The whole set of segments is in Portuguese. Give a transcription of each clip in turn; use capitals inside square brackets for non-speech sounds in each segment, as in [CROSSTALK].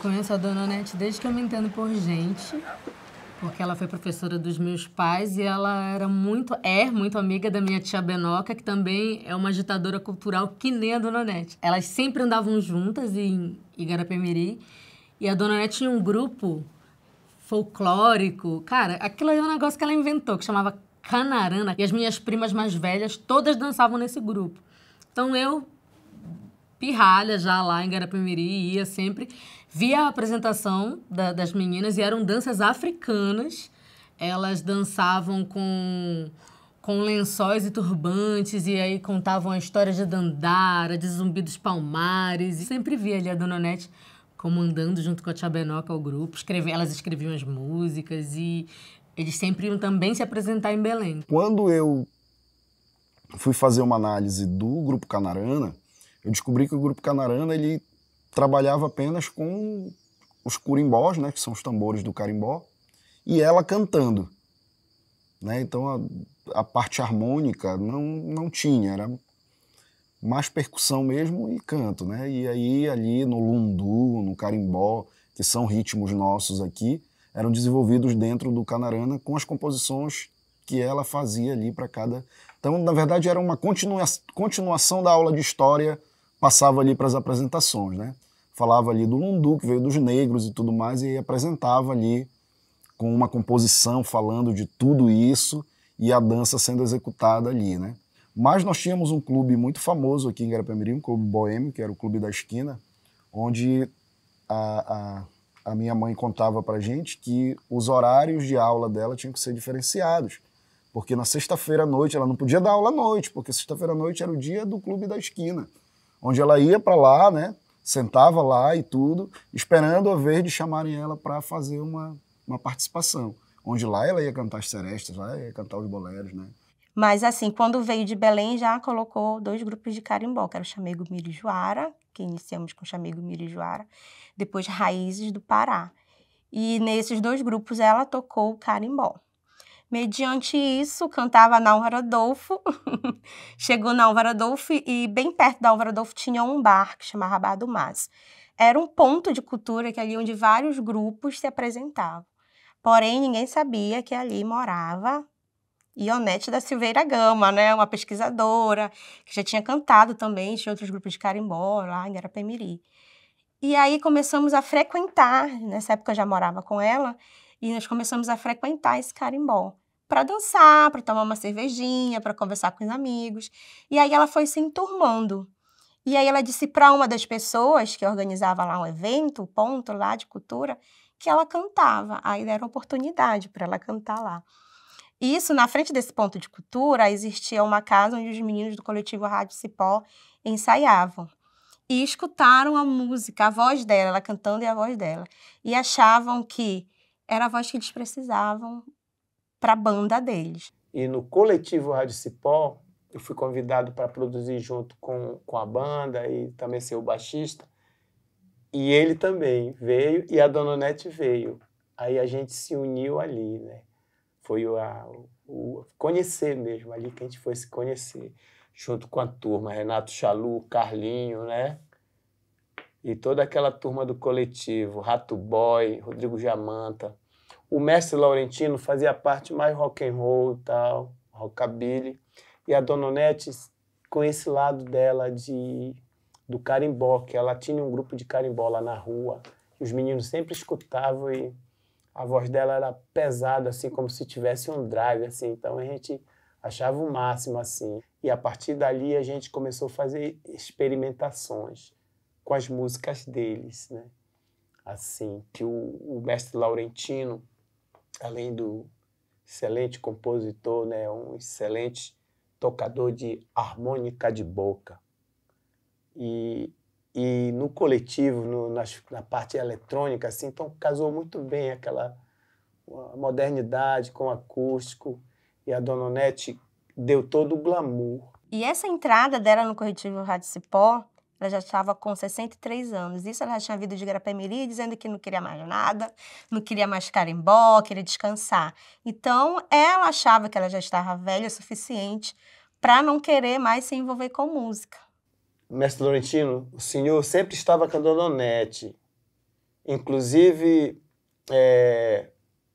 conheço a Dona Nete desde que eu me entendo por gente, porque ela foi professora dos meus pais e ela era muito, é muito amiga da minha tia Benoca, que também é uma agitadora cultural que nem a Dona Nete. Elas sempre andavam juntas em Igarapemiri e a Dona Nete tinha um grupo folclórico. Cara, aquilo é um negócio que ela inventou, que chamava Canarana. E as minhas primas mais velhas todas dançavam nesse grupo. Então eu pirralha já lá em e ia sempre. Via a apresentação da, das meninas e eram danças africanas. Elas dançavam com com lençóis e turbantes, e aí contavam a história de Dandara, de Zumbi dos Palmares. E sempre via ali a Dona Nete comandando junto com a Tia Benoca o grupo. Escreve, elas escreviam as músicas e eles sempre iam também se apresentar em Belém. Quando eu fui fazer uma análise do Grupo Canarana, eu descobri que o grupo Canarana ele trabalhava apenas com os curimbós, né, que são os tambores do carimbó, e ela cantando. Né? Então a, a parte harmônica não, não tinha, era mais percussão mesmo e canto. Né? E aí ali no lundu, no carimbó, que são ritmos nossos aqui, eram desenvolvidos dentro do Canarana com as composições que ela fazia ali para cada. Então, na verdade, era uma continua... continuação da aula de história passava ali para as apresentações, né? Falava ali do Lundu, que veio dos negros e tudo mais, e apresentava ali com uma composição falando de tudo isso e a dança sendo executada ali, né? Mas nós tínhamos um clube muito famoso aqui em Garapemirim, mirim um clube boêmio, que era o Clube da Esquina, onde a, a, a minha mãe contava para gente que os horários de aula dela tinham que ser diferenciados, porque na sexta-feira à noite ela não podia dar aula à noite, porque sexta-feira à noite era o dia do Clube da Esquina onde ela ia para lá, né? Sentava lá e tudo, esperando a vez de chamarem ela para fazer uma, uma participação. Onde lá ela ia cantar as serestas, lá ia cantar os boleros, né? Mas assim, quando veio de Belém, já colocou dois grupos de carimbó, que era o Chamego Mirijuara, que iniciamos com o Chamego Mirijuara, depois Raízes do Pará. E nesses dois grupos ela tocou o carimbó. Mediante isso, cantava na Álvaro Adolfo. [LAUGHS] Chegou na Álvaro Adolfo e bem perto da Álvaro Adolfo tinha um bar que chamava Bar do Mas. Era um ponto de cultura que ali onde vários grupos se apresentavam. Porém, ninguém sabia que ali morava Ionete da Silveira Gama, né? Uma pesquisadora que já tinha cantado também, tinha outros grupos de carimbó lá em Arapemiri. E aí começamos a frequentar, nessa época eu já morava com ela, e nós começamos a frequentar esse carimbó para dançar, para tomar uma cervejinha, para conversar com os amigos. E aí ela foi se enturmando. E aí ela disse para uma das pessoas que organizava lá um evento, um ponto lá de cultura, que ela cantava. Aí deram oportunidade para ela cantar lá. E isso, na frente desse ponto de cultura, existia uma casa onde os meninos do coletivo Rádio Cipó ensaiavam. E escutaram a música, a voz dela, ela cantando e a voz dela. E achavam que era a voz que eles precisavam para a banda deles. E no coletivo Rádio Cipó, eu fui convidado para produzir junto com, com a banda e também ser o baixista. E ele também veio e a Dona Nete veio. Aí a gente se uniu ali, né? Foi o, a, o conhecer mesmo ali que a gente foi se conhecer junto com a turma, Renato Chalu, Carlinho, né? E toda aquela turma do coletivo, Rato Boy, Rodrigo Jamanta, o mestre Laurentino fazia parte mais rock and roll e tal, rockabilly, e a Dona Onete com esse lado dela de do carimbó, que ela tinha um grupo de carimbó lá na rua, os meninos sempre escutavam e a voz dela era pesada assim como se tivesse um drive assim, então a gente achava o máximo assim. E a partir dali a gente começou a fazer experimentações com as músicas deles, né? Assim, que o, o mestre Laurentino além do excelente compositor, né, um excelente tocador de harmônica de boca. E, e no coletivo, no, na parte eletrônica, assim, então casou muito bem aquela modernidade com acústico. E a Dona Onete deu todo o glamour. E essa entrada dela no Corretivo Rádio Cipó ela já estava com 63 anos. Isso ela já tinha vindo de guarapé dizendo que não queria mais nada, não queria mais carimbó, queria descansar. Então, ela achava que ela já estava velha o suficiente para não querer mais se envolver com música. Mestre Laurentino, o senhor sempre estava com a Dona Onete. Inclusive, é,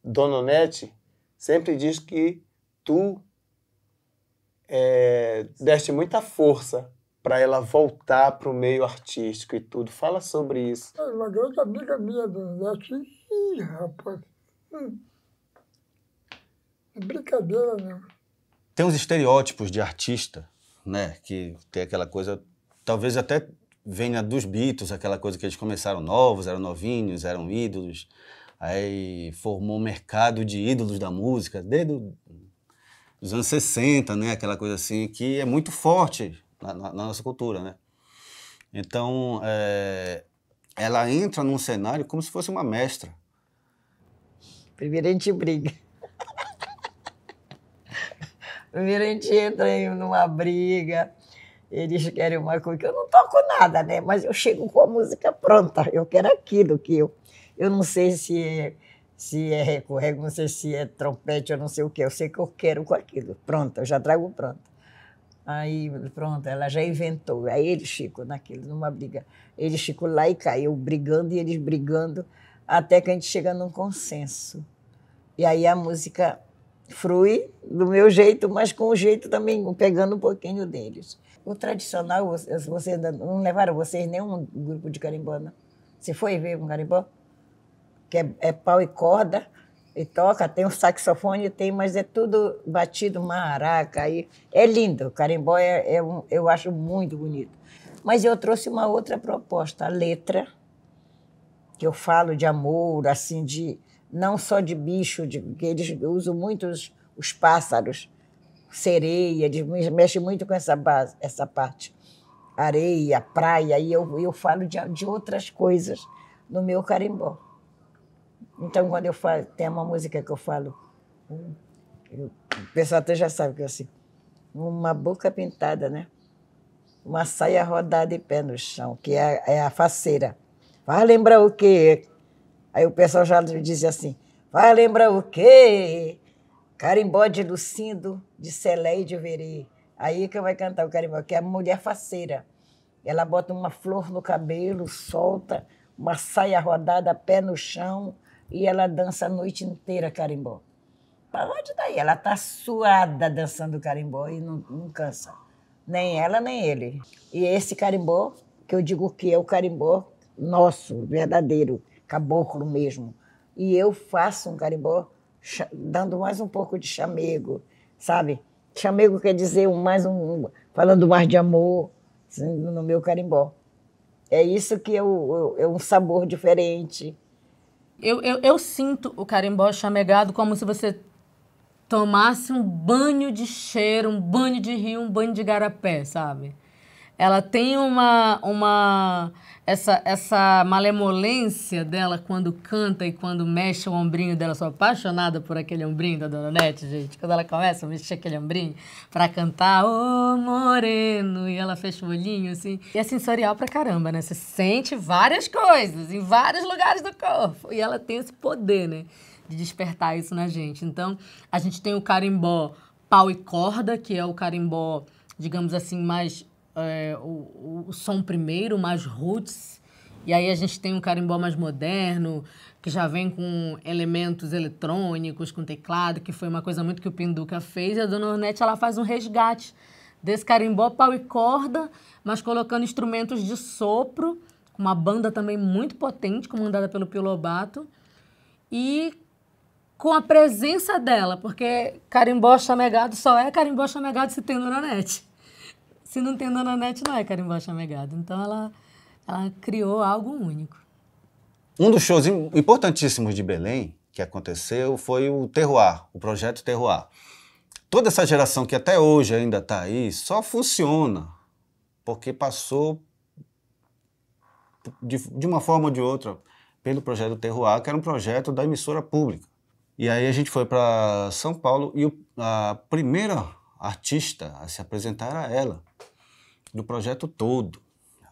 Dona Onete sempre diz que tu é, deste muita força para ela voltar para o meio artístico e tudo. Fala sobre isso. Uma é, grande amiga minha dona Nordeste, Ih, rapaz, hum. é brincadeira né? Tem uns estereótipos de artista, né? Que tem aquela coisa, talvez até venha dos Beatles, aquela coisa que eles começaram novos, eram novinhos, eram ídolos. Aí formou um mercado de ídolos da música, desde os anos 60, né? Aquela coisa assim que é muito forte na, na, nossa cultura, né? Então, é, ela entra num cenário como se fosse uma mestra. Primeiro a gente briga. [LAUGHS] Primeiro a gente entra em uma briga, eles querem uma coisa que eu não toco nada, né? Mas eu chego com a música pronta, eu quero aquilo que eu... Eu não sei se é, se é recorrego, não sei se é trompete, eu não sei o que, eu sei que eu quero com aquilo. Pronto, eu já trago pronto. Aí, pronto, ela já inventou. Aí eles ficam naquilo, numa briga. Eles ficam lá e caiu, brigando e eles brigando, até que a gente chega num consenso. E aí a música frui do meu jeito, mas com o jeito também, pegando um pouquinho deles. O tradicional, vocês não levaram vocês nenhum grupo de carimbona? Você foi ver um carimbó? Que é, é pau e corda, e toca, tem um saxofone, tem, mas é tudo batido, maraca. Aí é lindo, o carimbó é, é um, eu acho muito bonito. Mas eu trouxe uma outra proposta, a letra, que eu falo de amor, assim, de não só de bicho, de, que eles usam muito os, os pássaros, sereia, mexe muito com essa, base, essa parte. Areia, praia, e eu, eu falo de, de outras coisas no meu carimbó. Então, quando eu falo, tem uma música que eu falo, eu, o pessoal até já sabe que eu é assim, uma boca pintada, né? Uma saia rodada de pé no chão, que é, é a faceira. Vai lembrar o quê? Aí o pessoal já dizia assim, vai lembrar o quê? Carimbó de Lucindo, de Celé e de Verê. Aí que vai cantar o carimbó, que é a mulher faceira. Ela bota uma flor no cabelo, solta, uma saia rodada, pé no chão, e ela dança a noite inteira carimbó. Para onde daí? Tá ela tá suada dançando carimbó e não, não cansa. Nem ela, nem ele. E esse carimbó, que eu digo que é o carimbó nosso, verdadeiro, caboclo mesmo. E eu faço um carimbó dando mais um pouco de chamego, sabe? Chamego quer dizer um, mais um, falando mais de amor assim, no meu carimbó. É isso que é, o, é um sabor diferente eu, eu, eu sinto o carimbó chamegado como se você tomasse um banho de cheiro, um banho de rio, um banho de garapé, sabe? ela tem uma uma essa essa malemolência dela quando canta e quando mexe o ombrinho dela. sou apaixonada por aquele ombrinho da Dona Nete, gente. Quando ela começa a mexer aquele ombrinho para cantar Ô oh, Moreno, e ela fecha o olhinho assim. E é sensorial pra caramba, né? Você sente várias coisas em vários lugares do corpo. E ela tem esse poder, né? De despertar isso na gente. Então, a gente tem o carimbó pau e corda, que é o carimbó, digamos assim, mais é, o, o som primeiro, mais roots, e aí a gente tem um carimbó mais moderno, que já vem com elementos eletrônicos, com teclado, que foi uma coisa muito que o Pinduca fez. E a Dona Ornette, ela faz um resgate desse carimbó, pau e corda, mas colocando instrumentos de sopro, uma banda também muito potente, comandada pelo Pio Lobato, e com a presença dela, porque carimbó chamegado só é carimbó chamegado se tem Dona Ornette se não tem dona Nete, não é carimbó chamegado. Então ela, ela criou algo único. Um dos shows importantíssimos de Belém que aconteceu foi o Terroir, o projeto Terroir. Toda essa geração que até hoje ainda está aí só funciona porque passou de, de, uma forma ou de outra pelo projeto Terroir, que era um projeto da emissora pública. E aí a gente foi para São Paulo e o, a primeira artista a se apresentar era ela do projeto todo.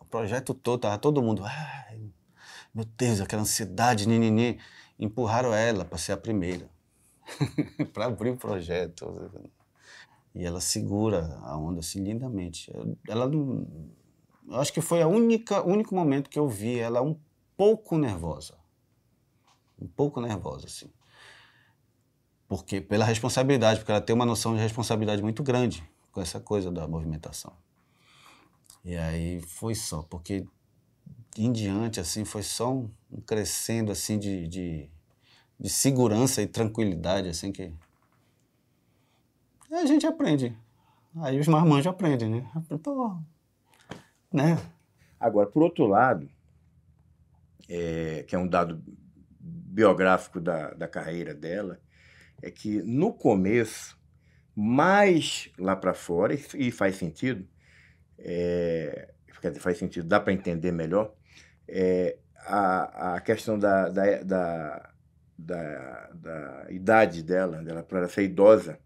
O projeto todo, tava todo mundo. ai, meu Deus, aquela ansiedade, ninini. Empurraram ela para ser a primeira, [LAUGHS] para abrir o projeto. E ela segura a onda assim lindamente. Ela não. Eu acho que foi o único momento que eu vi ela um pouco nervosa. Um pouco nervosa, assim. Porque, pela responsabilidade, porque ela tem uma noção de responsabilidade muito grande com essa coisa da movimentação. E aí foi só, porque em diante, assim, foi só um, crescendo, assim, de, de, de segurança e tranquilidade, assim, que... E a gente aprende. Aí os marmanjos aprendem, né? então né? Agora, por outro lado, é, que é um dado biográfico da, da carreira dela, é que no começo, mais lá para fora, e faz sentido, é, faz sentido, dá para entender melhor, é, a, a questão da, da, da, da, da idade dela, dela para ser idosa,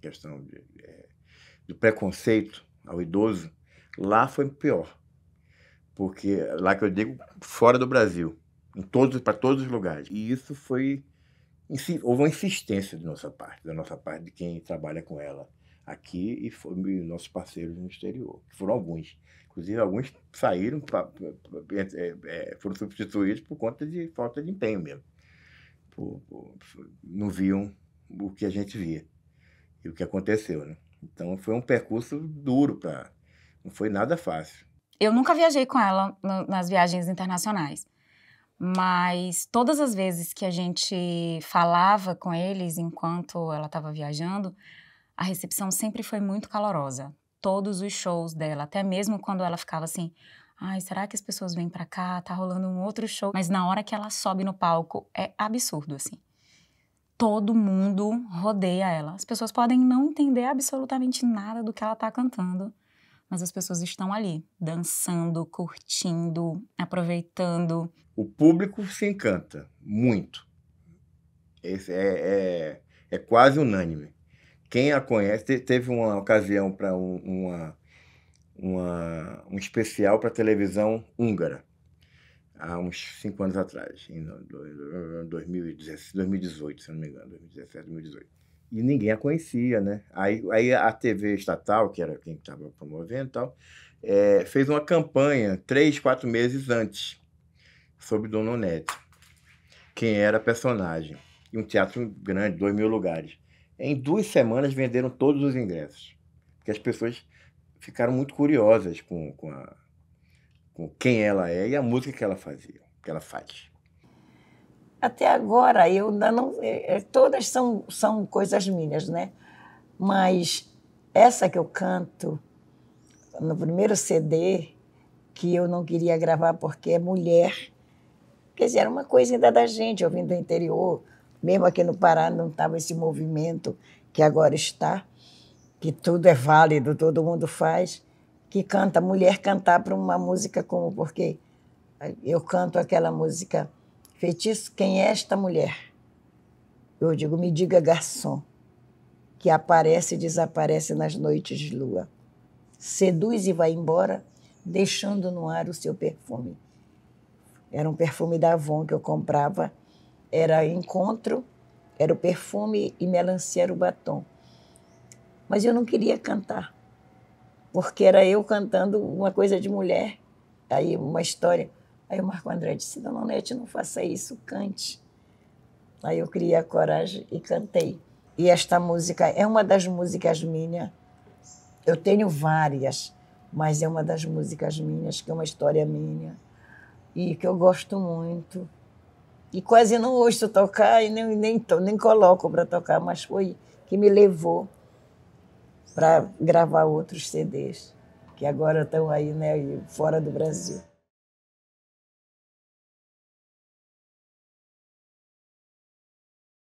questão de, é, do preconceito ao idoso, lá foi pior. Porque lá que eu digo, fora do Brasil, em todos para todos os lugares. E isso foi houve uma insistência da nossa parte, da nossa parte de quem trabalha com ela aqui e, foi, e nossos parceiros no exterior, que foram alguns. Inclusive, alguns saíram, pra, é, é, é, foram substituídos por conta de falta de empenho mesmo. Por, por, não viam o que a gente via e o que aconteceu, né? Então, foi um percurso duro para... Não foi nada fácil. Eu nunca viajei com ela no, nas viagens internacionais. Mas todas as vezes que a gente falava com eles enquanto ela estava viajando, a recepção sempre foi muito calorosa. Todos os shows dela, até mesmo quando ela ficava assim, ai, será que as pessoas vêm para cá? Tá rolando um outro show. Mas na hora que ela sobe no palco, é absurdo, assim. Todo mundo rodeia ela. As pessoas podem não entender absolutamente nada do que ela tá cantando, mas as pessoas estão ali, dançando, curtindo, aproveitando. O público se encanta muito. Esse é, é, é quase unânime. Quem a conhece, teve uma ocasião para um, uma, uma, um especial para televisão húngara, há uns cinco anos atrás, em 2018, se não me engano, 2017, 2018 e ninguém a conhecia, né? Aí, aí a TV estatal, que era quem estava promovendo e tal, é, fez uma campanha três, quatro meses antes sobre Dona Onete, quem era a personagem. E um teatro grande, dois mil lugares. Em duas semanas venderam todos os ingressos, porque as pessoas ficaram muito curiosas com, com, a, com quem ela é e a música que ela fazia, que ela faz. Até agora eu ainda não, é, é, todas são são coisas minhas, né? Mas essa que eu canto no primeiro CD que eu não queria gravar porque é mulher, quer dizer, era uma coisa ainda da gente, eu vim do interior, mesmo aqui no Pará não estava esse movimento que agora está, que tudo é válido, todo mundo faz, que canta, mulher cantar para uma música como porque eu canto aquela música Feitiço, quem é esta mulher? Eu digo, me diga garçom, que aparece e desaparece nas noites de lua. Seduz e vai embora, deixando no ar o seu perfume. Era um perfume da Avon que eu comprava era encontro, era o perfume e melancia era o batom. Mas eu não queria cantar, porque era eu cantando uma coisa de mulher, aí uma história. Aí o Marco André disse: Dona Nete, não faça isso, cante. Aí eu criei a coragem e cantei. E esta música é uma das músicas minhas. Eu tenho várias, mas é uma das músicas minhas, que é uma história minha e que eu gosto muito. E quase não ouço tocar e nem, nem, nem coloco para tocar, mas foi que me levou para gravar outros CDs, que agora estão aí né, fora do Brasil.